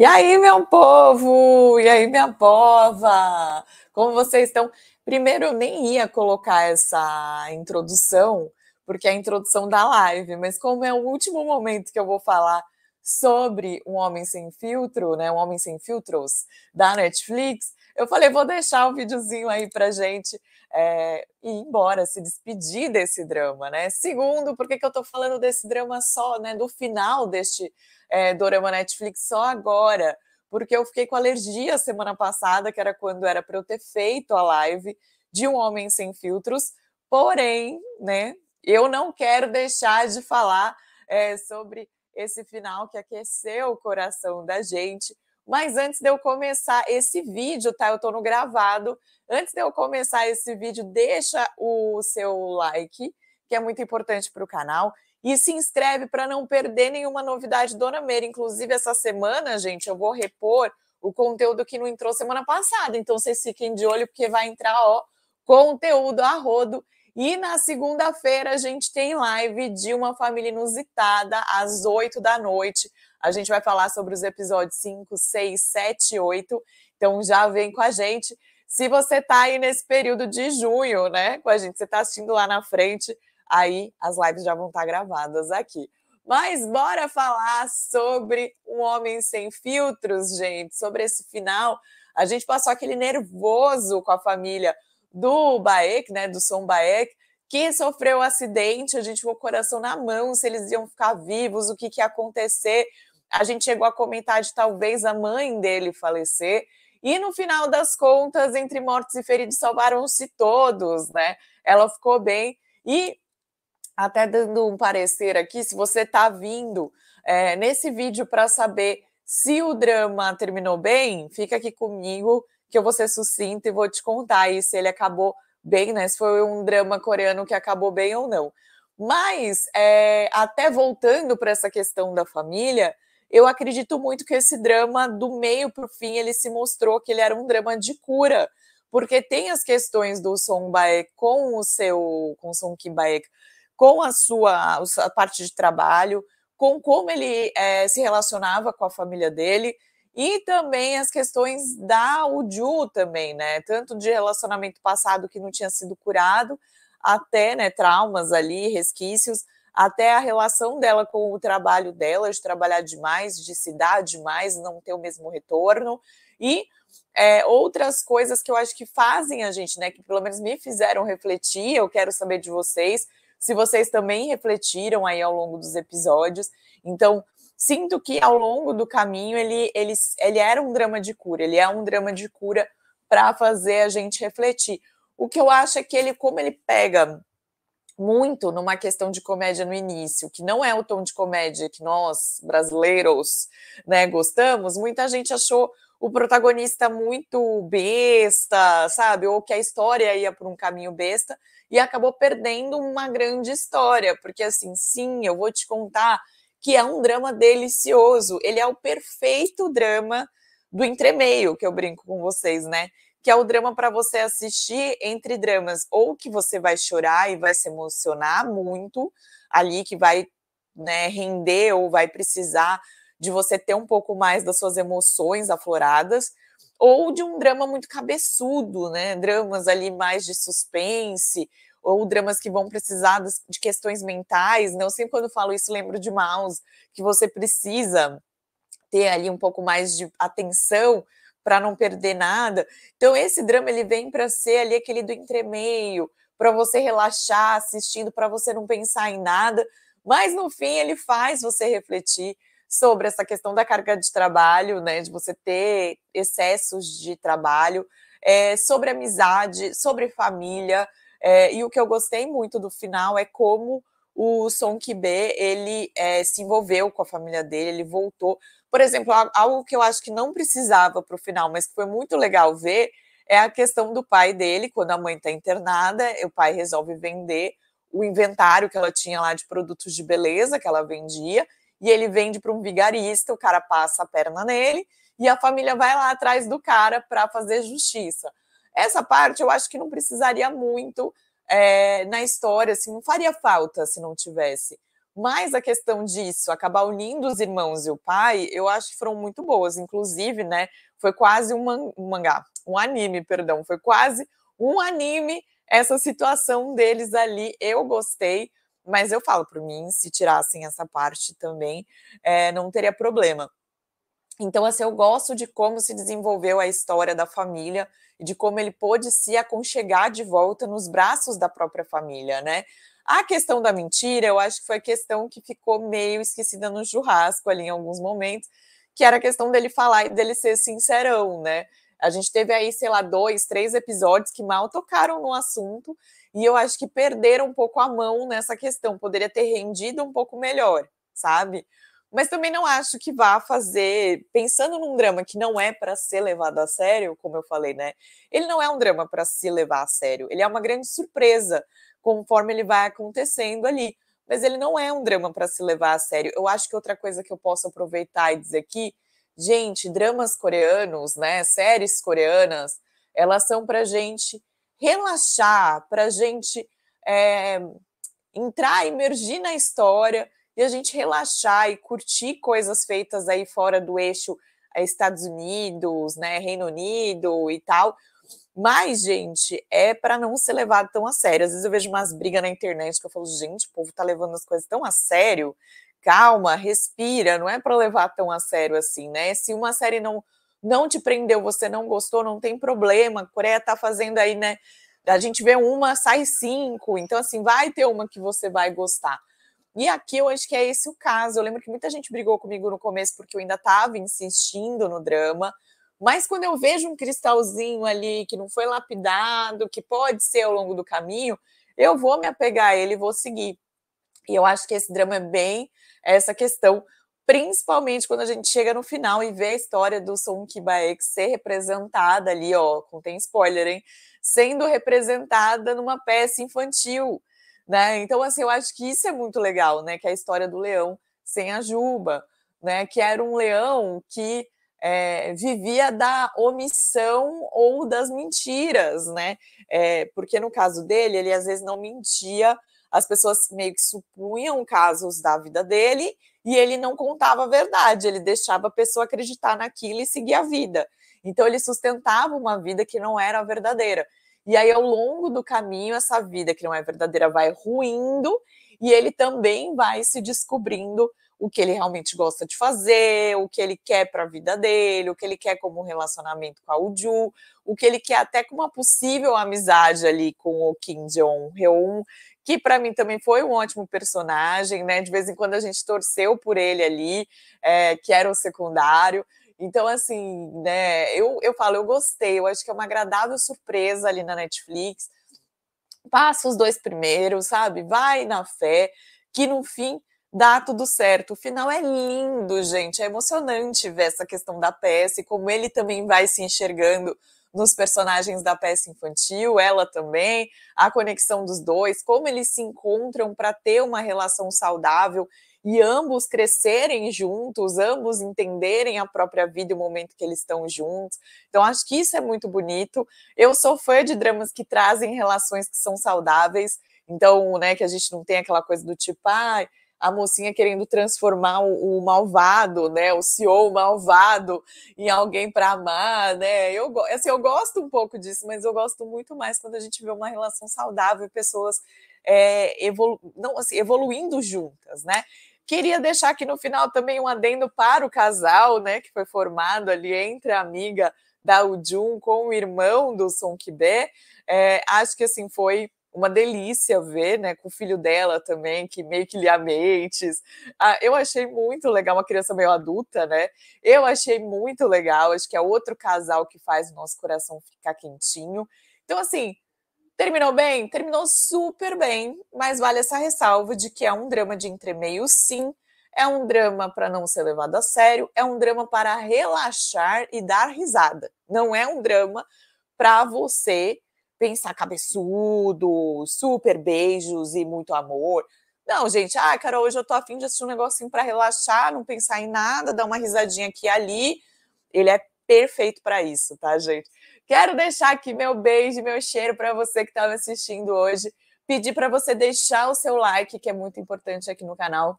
E aí, meu povo? E aí, minha pova? Como vocês estão? Primeiro, eu nem ia colocar essa introdução, porque é a introdução da live, mas como é o último momento que eu vou falar sobre Um Homem Sem Filtro, né? Um Homem Sem Filtros da Netflix, eu falei, vou deixar o um videozinho aí para gente é, ir embora, se despedir desse drama, né? Segundo, por que, que eu estou falando desse drama só, né? Do final deste é, dorama Netflix só agora? Porque eu fiquei com alergia semana passada, que era quando era para eu ter feito a live de um homem sem filtros. Porém, né? Eu não quero deixar de falar é, sobre esse final que aqueceu o coração da gente mas antes de eu começar esse vídeo, tá? Eu estou no gravado. Antes de eu começar esse vídeo, deixa o seu like, que é muito importante para o canal. E se inscreve para não perder nenhuma novidade do Dona Meira. Inclusive, essa semana, gente, eu vou repor o conteúdo que não entrou semana passada. Então, vocês fiquem de olho, porque vai entrar, ó, conteúdo a rodo e na segunda-feira a gente tem live de uma família inusitada às 8 da noite. A gente vai falar sobre os episódios 5, 6, 7, 8. Então já vem com a gente. Se você está aí nesse período de junho, né, com a gente, você está assistindo lá na frente, aí as lives já vão estar tá gravadas aqui. Mas bora falar sobre um homem sem filtros, gente, sobre esse final. A gente passou aquele nervoso com a família do Baek, né, do Son Baek, que sofreu um acidente, a gente ficou o coração na mão, se eles iam ficar vivos, o que, que ia acontecer. A gente chegou a comentar de talvez a mãe dele falecer. E no final das contas, entre mortos e feridos, salvaram-se todos, né? Ela ficou bem. E até dando um parecer aqui, se você está vindo é, nesse vídeo para saber se o drama terminou bem, fica aqui comigo que eu vou ser sucinta e vou te contar aí se ele acabou bem, né? Se foi um drama coreano que acabou bem ou não. Mas, é, até voltando para essa questão da família, eu acredito muito que esse drama, do meio para o fim, ele se mostrou que ele era um drama de cura. Porque tem as questões do Song Baek com o seu, com o Song Kim Baek, com a sua a parte de trabalho, com como ele é, se relacionava com a família dele e também as questões da Uju também, né? Tanto de relacionamento passado que não tinha sido curado, até né, traumas ali, resquícios, até a relação dela com o trabalho dela, de trabalhar demais, de se dar demais, não ter o mesmo retorno, e é, outras coisas que eu acho que fazem a gente, né? Que pelo menos me fizeram refletir, eu quero saber de vocês, se vocês também refletiram aí ao longo dos episódios. Então, sinto que ao longo do caminho ele, ele, ele era um drama de cura, ele é um drama de cura para fazer a gente refletir. O que eu acho é que ele, como ele pega muito numa questão de comédia no início, que não é o tom de comédia que nós, brasileiros, né, gostamos, muita gente achou o protagonista muito besta, sabe? Ou que a história ia por um caminho besta e acabou perdendo uma grande história, porque assim, sim, eu vou te contar que é um drama delicioso. Ele é o perfeito drama do entremeio, que eu brinco com vocês, né? Que é o drama para você assistir entre dramas, ou que você vai chorar e vai se emocionar muito ali, que vai né, render ou vai precisar de você ter um pouco mais das suas emoções afloradas, ou de um drama muito cabeçudo, né? Dramas ali mais de suspense, ou dramas que vão precisar de questões mentais, né? Eu sempre quando falo isso lembro de Mouse, que você precisa ter ali um pouco mais de atenção para não perder nada. Então esse drama ele vem para ser ali aquele do entremeio, para você relaxar assistindo, para você não pensar em nada, mas no fim ele faz você refletir sobre essa questão da carga de trabalho, né, de você ter excessos de trabalho, é, sobre amizade, sobre família, é, e o que eu gostei muito do final é como o Son B ele é, se envolveu com a família dele, ele voltou. Por exemplo, algo que eu acho que não precisava para o final, mas que foi muito legal ver, é a questão do pai dele, quando a mãe está internada, o pai resolve vender o inventário que ela tinha lá de produtos de beleza que ela vendia, e ele vende para um vigarista, o cara passa a perna nele, e a família vai lá atrás do cara para fazer justiça. Essa parte eu acho que não precisaria muito é, na história, assim, não faria falta se não tivesse. Mas a questão disso, acabar unindo os irmãos e o pai, eu acho que foram muito boas. Inclusive, né, foi quase um, man um mangá, um anime, perdão, foi quase um anime essa situação deles ali. Eu gostei, mas eu falo para mim, se tirassem essa parte também, é, não teria problema. Então, assim, eu gosto de como se desenvolveu a história da família e de como ele pôde se aconchegar de volta nos braços da própria família, né? A questão da mentira, eu acho que foi a questão que ficou meio esquecida no churrasco ali em alguns momentos, que era a questão dele falar e dele ser sincerão, né? A gente teve aí, sei lá, dois, três episódios que mal tocaram no assunto e eu acho que perderam um pouco a mão nessa questão. Poderia ter rendido um pouco melhor, sabe? mas também não acho que vá fazer, pensando num drama que não é para ser levado a sério, como eu falei, né? Ele não é um drama para se levar a sério, ele é uma grande surpresa conforme ele vai acontecendo ali, mas ele não é um drama para se levar a sério. Eu acho que outra coisa que eu posso aproveitar e dizer aqui, gente, dramas coreanos, né, séries coreanas, elas são para gente relaxar, para gente é, entrar, emergir na história e a gente relaxar e curtir coisas feitas aí fora do eixo eh, Estados Unidos, né, Reino Unido e tal. Mas, gente, é para não ser levado tão a sério. Às vezes eu vejo umas brigas na internet que eu falo, gente, o povo tá levando as coisas tão a sério. Calma, respira, não é para levar tão a sério assim, né? Se uma série não não te prendeu, você não gostou, não tem problema. A Coreia tá fazendo aí, né? A gente vê uma, sai cinco. Então, assim, vai ter uma que você vai gostar. E aqui eu acho que é esse o caso. Eu lembro que muita gente brigou comigo no começo porque eu ainda estava insistindo no drama. Mas quando eu vejo um cristalzinho ali que não foi lapidado, que pode ser ao longo do caminho, eu vou me apegar a ele e vou seguir. E eu acho que esse drama é bem essa questão, principalmente quando a gente chega no final e vê a história do Son Baek ser representada ali, ó, contém spoiler, hein? Sendo representada numa peça infantil né? Então, assim, eu acho que isso é muito legal, né? Que é a história do leão sem a juba, né? Que era um leão que é, vivia da omissão ou das mentiras, né? É, porque no caso dele, ele às vezes não mentia, as pessoas meio que supunham casos da vida dele e ele não contava a verdade, ele deixava a pessoa acreditar naquilo e seguir a vida. Então ele sustentava uma vida que não era verdadeira. E aí, ao longo do caminho, essa vida que não é verdadeira vai ruindo e ele também vai se descobrindo o que ele realmente gosta de fazer, o que ele quer para a vida dele, o que ele quer como relacionamento com a Uju, o que ele quer até com uma possível amizade ali com o Kim Jong Hyun, que para mim também foi um ótimo personagem, né? De vez em quando a gente torceu por ele ali, é, que era o secundário, então, assim, né, eu, eu falo, eu gostei, eu acho que é uma agradável surpresa ali na Netflix. Passa os dois primeiros, sabe? Vai na fé, que no fim dá tudo certo. O final é lindo, gente. É emocionante ver essa questão da peça e como ele também vai se enxergando nos personagens da peça infantil, ela também, a conexão dos dois, como eles se encontram para ter uma relação saudável e ambos crescerem juntos, ambos entenderem a própria vida e o momento que eles estão juntos. Então, acho que isso é muito bonito. Eu sou fã de dramas que trazem relações que são saudáveis, então, né, que a gente não tem aquela coisa do tipo, ah, a mocinha querendo transformar o, o malvado, né, o CEO malvado em alguém para amar, né? Eu, assim, eu gosto um pouco disso, mas eu gosto muito mais quando a gente vê uma relação saudável e pessoas é, evolu não, assim, evoluindo juntas, né? Queria deixar aqui no final também um adendo para o casal, né, que foi formado ali entre a amiga da Ujun com o irmão do Son Kibé. É, acho que assim foi uma delícia ver, né, com o filho dela também, que meio que lhe amentes. Ah, eu achei muito legal, uma criança meio adulta, né? Eu achei muito legal, acho que é outro casal que faz o nosso coração ficar quentinho. Então, assim, Terminou bem? Terminou super bem, mas vale essa ressalva de que é um drama de entremeio, sim. É um drama para não ser levado a sério, é um drama para relaxar e dar risada. Não é um drama para você pensar cabeçudo, super beijos e muito amor. Não, gente, ah, Carol, hoje eu tô afim de assistir um negocinho para relaxar, não pensar em nada, dar uma risadinha aqui e ali. Ele é perfeito para isso, tá, gente? Quero deixar aqui meu beijo, meu cheiro para você que tá estava assistindo hoje. Pedir para você deixar o seu like, que é muito importante aqui no canal.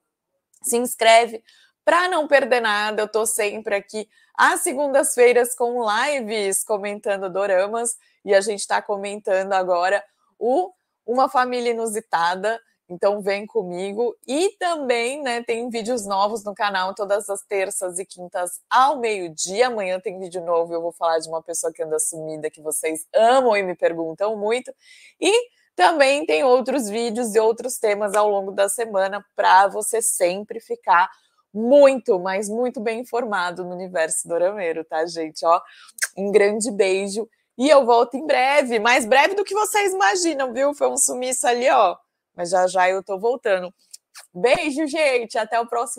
Se inscreve para não perder nada. Eu estou sempre aqui às segundas-feiras com lives comentando doramas e a gente está comentando agora o Uma Família Inusitada. Então vem comigo e também, né, tem vídeos novos no canal todas as terças e quintas ao meio-dia. Amanhã tem vídeo novo, eu vou falar de uma pessoa que anda sumida que vocês amam e me perguntam muito. E também tem outros vídeos e outros temas ao longo da semana para você sempre ficar muito, mas muito bem informado no universo do Rameiro, tá, gente? Ó, um grande beijo e eu volto em breve, mais breve do que vocês imaginam, viu? Foi um sumiço ali, ó. Mas já já eu tô voltando. Beijo, gente. Até o próximo